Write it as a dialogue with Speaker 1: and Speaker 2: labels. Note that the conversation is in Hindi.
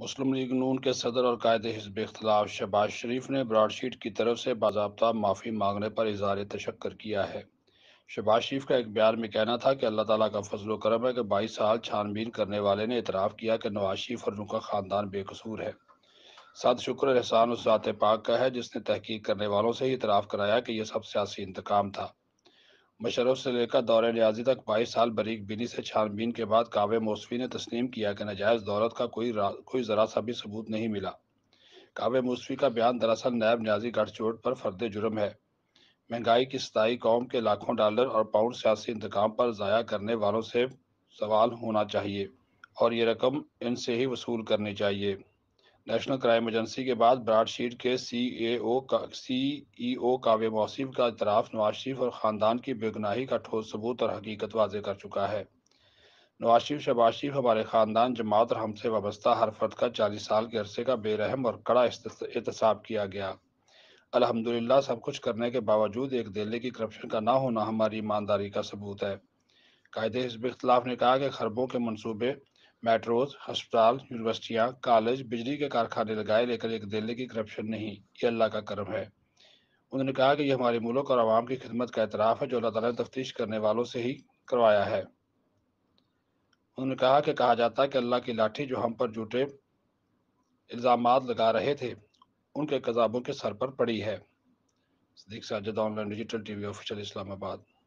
Speaker 1: मुस्लिम लीग नून के सदर और कायद हिजब इख्तलाफ शहबाज शरीफ ने ब्राडशीट की तरफ से बाबा माफ़ी मांगने पर इजहार तशक्कर किया है शहबाज शरीफ का एक बयान में कहना था कि अल्लाह ताला का फजल करम है कि बाईस साल छानबीन करने वाले ने इतराफ़ किया कि नवाज शरीफ और उनका ख़ानदान बेकसूर है साद शुक्र एहसान उस पाक का है जिसने तहकीक करने वालों से ही इतराफ़ कराया कि यह सब सियासी इंतकाम था मशरफ से लेकर दौरे रियाजी तक बाईस साल बरीक बिनी से छानबीन के बाद कावे मौसवी ने तस्लीम किया कि नजायज़ दौलत का कोई कोई ज़रा सा भी सबूत नहीं मिला कावे मौसवी का बयान दरअसल नायब न्याजी गठजोड़ पर फर्द जुर्म है महंगाई की सताई कौम के लाखों डॉलर और पाउंड सियासी इंतकाम पर ज़ाया करने वालों से सवाल होना चाहिए और ये रकम इनसे ही वसूल करनी चाहिए नेशनल क्राइम एजेंसी के बाद ब्राडशीट के सीएओ का सीईओ e काव्य मौसम का इतराफ नवाज शरीफ और ख़ानदान की बेगुनाही का ठोस सबूत और हकीकत वाजे कर चुका है नवाज शरीफ शहबाज शरीफ हमारे ख़ानदान जमात और हमसे वाबस्ता हर फर्द का चालीस साल के अरसे का बेरहम और कड़ा एहतसाब किया गया अलहमदिल्ला सब कुछ करने के बावजूद एक दिल्ली की करप्शन का ना होना हमारी ईमानदारी का सबूत है कायदे हिजब इख्तलाफ ने कहा कि खरबों के मनसूबे मेट्रोज अस्पताल यूनिवर्सिटियां कॉलेज बिजली के कारखाने लगाए लेकर एक दिल्ली की करप्शन नहीं ये अल्लाह का कर्म है उन्होंने कहा कि यह हमारे मुल्क और आवाम की खिदमत का एतराफ़ है जो अल्लाह तला ने तफ्तीश करने वालों से ही करवाया है उन्होंने कहा कि कहा जाता है कि अल्लाह की लाठी जो हम पर झूठे इल्ज़ाम लगा रहे थे उनके कजाबों के सर पर पड़ी है Sadiq Sajid online digital TV official Islamabad